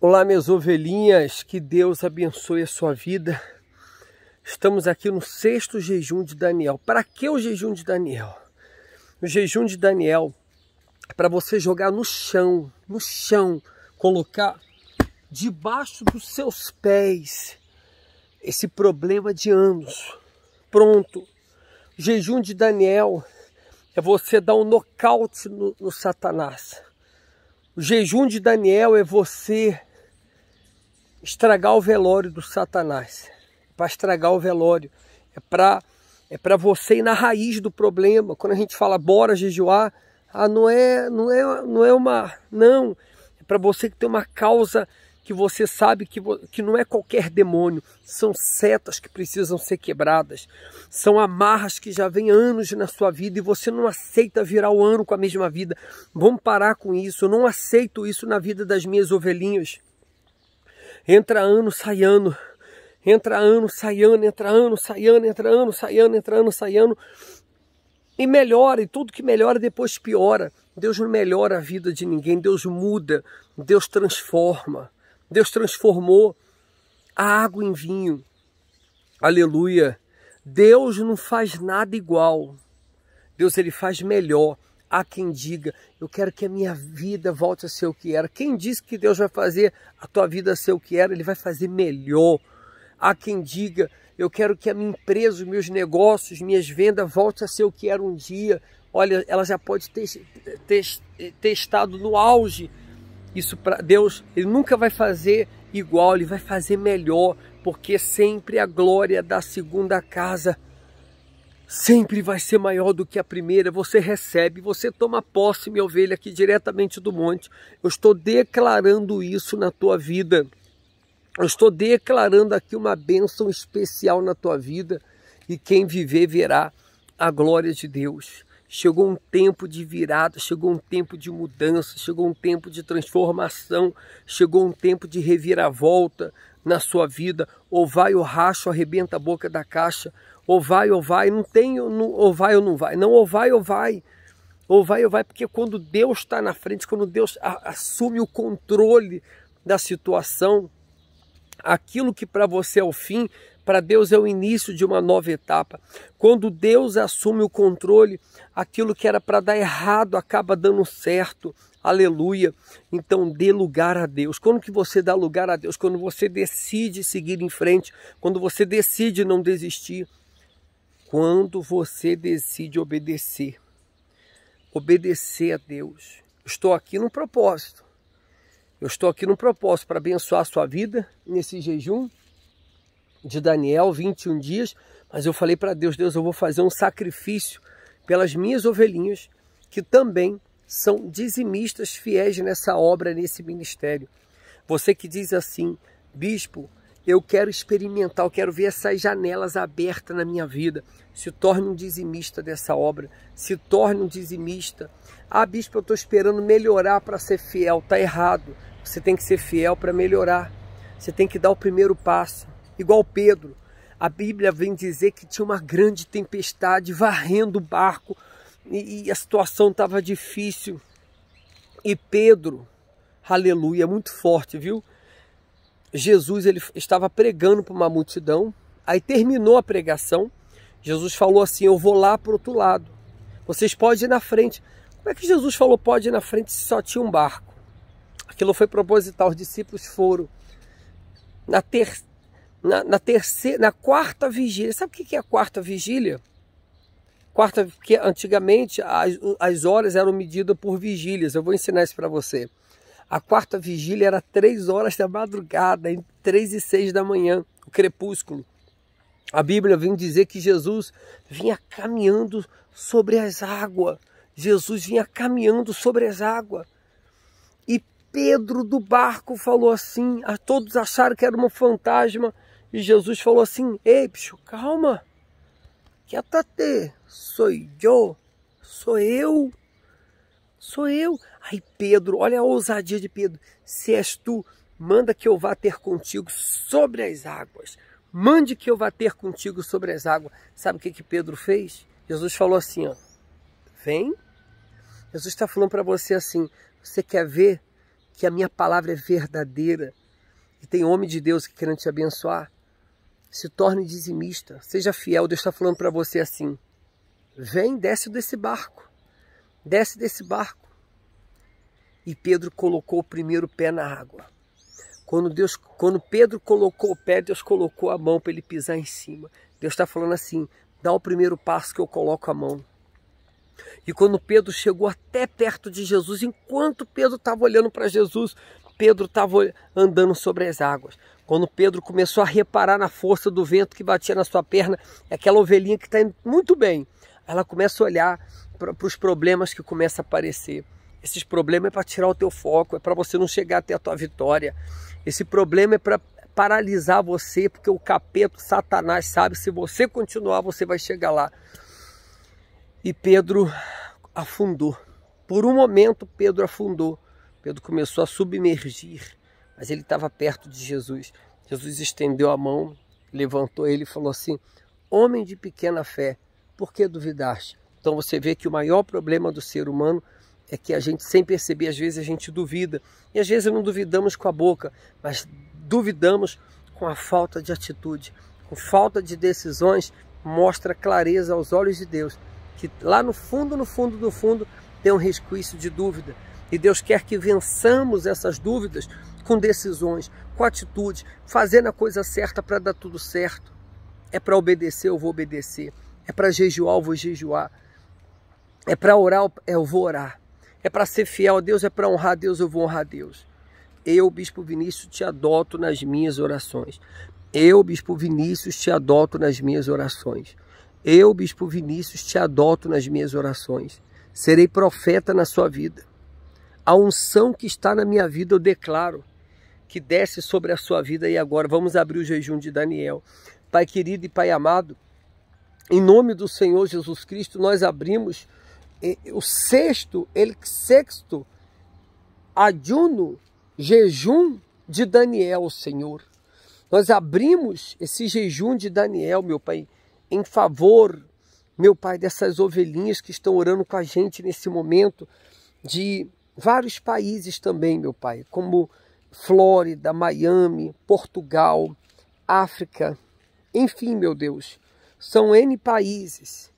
Olá, minhas ovelhinhas, que Deus abençoe a sua vida. Estamos aqui no sexto jejum de Daniel. Para que o jejum de Daniel? O jejum de Daniel é para você jogar no chão, no chão, colocar debaixo dos seus pés esse problema de anos. Pronto. O jejum de Daniel é você dar um nocaute no, no Satanás. O jejum de Daniel é você estragar o velório do Satanás. Para estragar o velório. É para é para você ir na raiz do problema. Quando a gente fala bora jejuar, ah, não é, não é, não é uma, não, é para você que tem uma causa que você sabe que, que não é qualquer demônio, são setas que precisam ser quebradas, são amarras que já vêm anos na sua vida e você não aceita virar o ano com a mesma vida. Vamos parar com isso, eu não aceito isso na vida das minhas ovelhinhas. Entra ano, sai ano. Entra ano, sai ano, entra ano, sai ano, entra ano, sai ano, entra ano, sai ano. E melhora, e tudo que melhora depois piora. Deus não melhora a vida de ninguém, Deus muda, Deus transforma. Deus transformou a água em vinho. Aleluia. Deus não faz nada igual. Deus ele faz melhor. Há quem diga, eu quero que a minha vida volte a ser o que era. Quem diz que Deus vai fazer a tua vida ser o que era, Ele vai fazer melhor. Há quem diga, eu quero que a minha empresa, os meus negócios, minhas vendas volte a ser o que era um dia. Olha, ela já pode ter, ter, ter estado no auge. Isso para Deus, Ele nunca vai fazer igual, Ele vai fazer melhor, porque sempre a glória da segunda casa sempre vai ser maior do que a primeira. Você recebe, você toma posse, minha ovelha, aqui diretamente do monte. Eu estou declarando isso na tua vida. Eu estou declarando aqui uma bênção especial na tua vida e quem viver verá a glória de Deus. Chegou um tempo de virada, chegou um tempo de mudança, chegou um tempo de transformação, chegou um tempo de reviravolta na sua vida. Ou vai o racho, arrebenta a boca da caixa, ou vai ou vai, não tem ou vai ou não vai, não ou vai ou vai, ou vai ou vai, porque quando Deus está na frente, quando Deus a, assume o controle da situação, aquilo que para você é o fim, para Deus é o início de uma nova etapa. Quando Deus assume o controle, aquilo que era para dar errado acaba dando certo. Aleluia. Então dê lugar a Deus. Quando que você dá lugar a Deus? Quando você decide seguir em frente, quando você decide não desistir, quando você decide obedecer. Obedecer a Deus. Estou aqui num propósito. Eu estou aqui num propósito para abençoar a sua vida nesse jejum de Daniel, 21 dias. Mas eu falei para Deus: Deus, eu vou fazer um sacrifício pelas minhas ovelhinhas, que também são dizimistas fiéis nessa obra, nesse ministério. Você que diz assim, bispo, eu quero experimentar, eu quero ver essas janelas abertas na minha vida. Se torne um dizimista dessa obra, se torne um dizimista. Ah, bispo, eu estou esperando melhorar para ser fiel. Está errado. Você tem que ser fiel para melhorar. Você tem que dar o primeiro passo. Igual Pedro. A Bíblia vem dizer que tinha uma grande tempestade varrendo o barco e, e a situação estava difícil. E Pedro, aleluia, muito forte, viu? Jesus ele estava pregando para uma multidão, aí terminou a pregação, Jesus falou assim: Eu vou lá para o outro lado, vocês podem ir na frente. Como é que Jesus falou: Pode ir na frente se só tinha um barco? Aquilo foi proposital, os discípulos foram. Na, ter, na, na terceira, na quarta vigília, sabe o que é a quarta vigília? Quarta, porque antigamente as, as horas eram medidas por vigílias, eu vou ensinar isso para você. A quarta vigília era três horas da madrugada, entre três e seis da manhã, o crepúsculo. A Bíblia vem dizer que Jesus vinha caminhando sobre as águas. Jesus vinha caminhando sobre as águas. E Pedro do barco falou assim, todos acharam que era um fantasma, e Jesus falou assim, ei, bicho, calma, quieta-te, sou eu, sou eu. Sou eu. Ai, Pedro, olha a ousadia de Pedro. Se és tu, manda que eu vá ter contigo sobre as águas. Mande que eu vá ter contigo sobre as águas. Sabe o que, que Pedro fez? Jesus falou assim: ó, Vem. Jesus está falando para você assim: Você quer ver que a minha palavra é verdadeira? E tem homem de Deus que querendo te abençoar? Se torne dizimista, seja fiel. Deus está falando para você assim: Vem, desce desse barco desce desse barco. E Pedro colocou o primeiro pé na água. Quando, Deus, quando Pedro colocou o pé, Deus colocou a mão para ele pisar em cima. Deus está falando assim: dá o primeiro passo que eu coloco a mão. E quando Pedro chegou até perto de Jesus, enquanto Pedro estava olhando para Jesus, Pedro estava andando sobre as águas. Quando Pedro começou a reparar na força do vento que batia na sua perna, aquela ovelhinha que está indo muito bem, ela começa a olhar para os problemas que começam a aparecer. Esses problemas é para tirar o teu foco, é para você não chegar até a tua vitória. Esse problema é para paralisar você, porque o capeta, o Satanás sabe, se você continuar, você vai chegar lá. E Pedro afundou. Por um momento, Pedro afundou. Pedro começou a submergir, mas ele estava perto de Jesus. Jesus estendeu a mão, levantou ele e falou assim: Homem de pequena fé, por que duvidaste? Então você vê que o maior problema do ser humano é que a gente, sem perceber, às vezes a gente duvida. E às vezes não duvidamos com a boca, mas duvidamos com a falta de atitude, com falta de decisões, mostra clareza aos olhos de Deus, que lá no fundo, no fundo, no fundo, tem um resquício de dúvida. E Deus quer que vençamos essas dúvidas com decisões, com atitude, fazendo a coisa certa para dar tudo certo. É para obedecer, eu vou obedecer. É para jejuar, eu vou jejuar é para orar, eu vou orar. É para ser fiel a Deus, é para honrar a Deus, eu vou honrar a Deus. Eu, Bispo Vinícius, te adoto nas minhas orações. Eu, Bispo Vinícius, te adoto nas minhas orações. Eu, Bispo Vinícius, te adoto nas minhas orações. Serei profeta na sua vida. A unção que está na minha vida eu declaro que desce sobre a sua vida e agora. Vamos abrir o jejum de Daniel. Pai querido e Pai amado, em nome do Senhor Jesus Cristo, nós abrimos o sexto, ele sexto ajuno, jejum de Daniel, Senhor. Nós abrimos esse jejum de Daniel, meu Pai, em favor, meu Pai, dessas ovelhinhas que estão orando com a gente nesse momento, de vários países também, meu Pai, como Flórida, Miami, Portugal, África, enfim, meu Deus, são N países,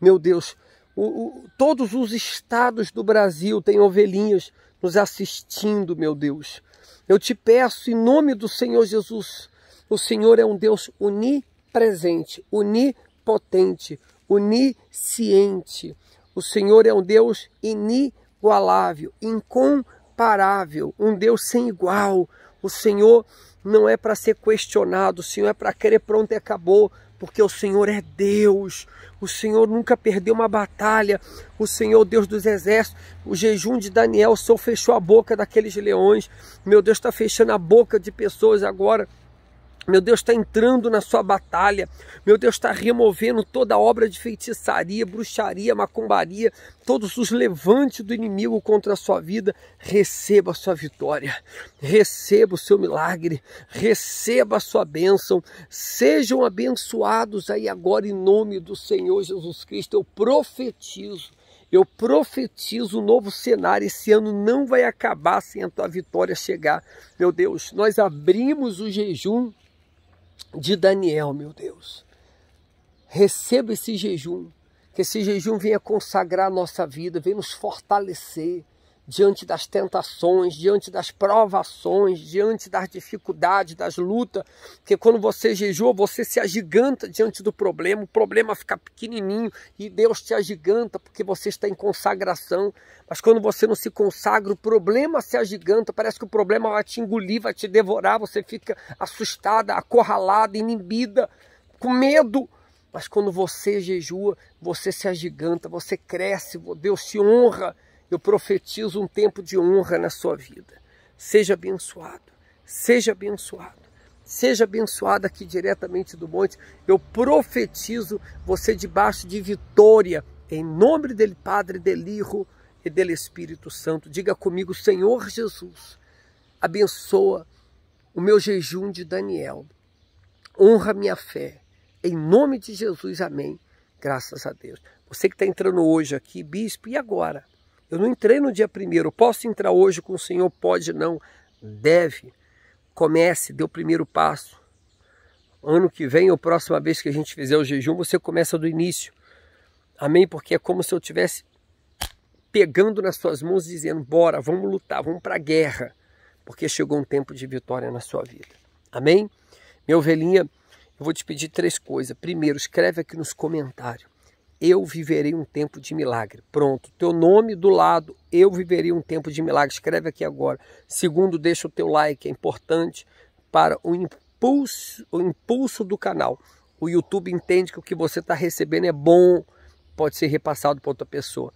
meu Deus, o, o, todos os estados do Brasil têm ovelhinhas nos assistindo, meu Deus. Eu te peço em nome do Senhor Jesus. O Senhor é um Deus unipresente, onipotente, onisciente. O Senhor é um Deus inigualável, incomparável, um Deus sem igual. O Senhor não é para ser questionado, o Senhor é para querer pronto e acabou porque o Senhor é Deus, o Senhor nunca perdeu uma batalha, o Senhor, Deus dos exércitos, o jejum de Daniel, o Senhor fechou a boca daqueles leões, meu Deus está fechando a boca de pessoas agora meu Deus está entrando na sua batalha. Meu Deus está removendo toda obra de feitiçaria, bruxaria, macumbaria, todos os levantes do inimigo contra a sua vida. Receba a sua vitória. Receba o seu milagre. Receba a sua bênção. Sejam abençoados aí agora em nome do Senhor Jesus Cristo. Eu profetizo. Eu profetizo um novo cenário. Esse ano não vai acabar sem a tua vitória chegar. Meu Deus, nós abrimos o jejum de Daniel, meu Deus. Receba esse jejum, que esse jejum venha consagrar a nossa vida, venha nos fortalecer, diante das tentações, diante das provações, diante das dificuldades, das lutas, porque quando você jejua, você se agiganta diante do problema, o problema fica pequenininho e Deus te agiganta porque você está em consagração. Mas quando você não se consagra, o problema se agiganta, parece que o problema vai te engolir, vai te devorar, você fica assustada, acorralada, inibida, com medo. Mas quando você jejua, você se agiganta, você cresce, Deus se honra eu profetizo um tempo de honra na sua vida. Seja abençoado, seja abençoado, seja abençoado aqui diretamente do monte. Eu profetizo você debaixo de vitória, em nome dele, Padre, Delirro Hijo e dele Espírito Santo. Diga comigo, Senhor Jesus, abençoa o meu jejum de Daniel. Honra minha fé. Em nome de Jesus, amém. Graças a Deus. Você que está entrando hoje aqui, bispo, e agora? Eu não entrei no dia primeiro. Posso entrar hoje com o Senhor? Pode, não. Deve. Comece, dê o primeiro passo. Ano que vem, ou próxima vez que a gente fizer o jejum, você começa do início. Amém? Porque é como se eu tivesse pegando nas suas mãos e dizendo: bora, vamos lutar, vamos para a guerra, porque chegou um tempo de vitória na sua vida. Amém? Minha ovelhinha, eu vou te pedir três coisas. Primeiro, escreve aqui nos comentários eu viverei um tempo de milagre. Pronto, teu nome do lado, eu viverei um tempo de milagre. Escreve aqui agora. Segundo, deixa o teu like, é importante para o impulso, o impulso do canal. O YouTube entende que o que você está recebendo é bom, pode ser repassado para outra pessoa.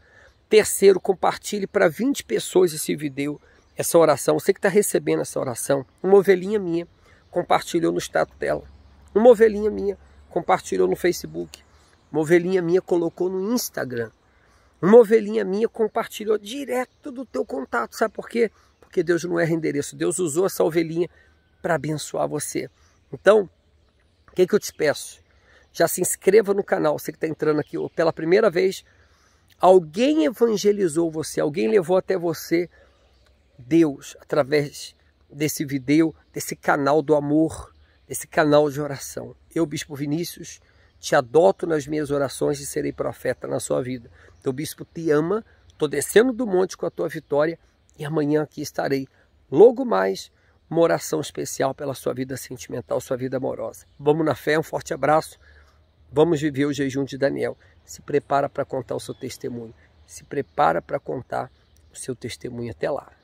Terceiro, compartilhe para 20 pessoas esse vídeo, essa oração. Você que está recebendo essa oração, uma ovelhinha minha compartilhou no status dela. Uma ovelhinha minha compartilhou no Facebook uma ovelhinha minha colocou no Instagram. Uma ovelhinha minha compartilhou direto do teu contato. Sabe por quê? Porque Deus não erra endereço. Deus usou essa ovelhinha para abençoar você. Então, o que, que eu te peço? Já se inscreva no canal, você que está entrando aqui pela primeira vez. Alguém evangelizou você, alguém levou até você Deus através desse vídeo, desse canal do amor, desse canal de oração. Eu, Bispo Vinícius, te adoto nas minhas orações e serei profeta na sua vida. Teu bispo te ama, estou descendo do monte com a tua vitória e amanhã aqui estarei. Logo mais, uma oração especial pela sua vida sentimental, sua vida amorosa. Vamos na fé, um forte abraço. Vamos viver o jejum de Daniel. Se prepara para contar o seu testemunho. Se prepara para contar o seu testemunho até lá.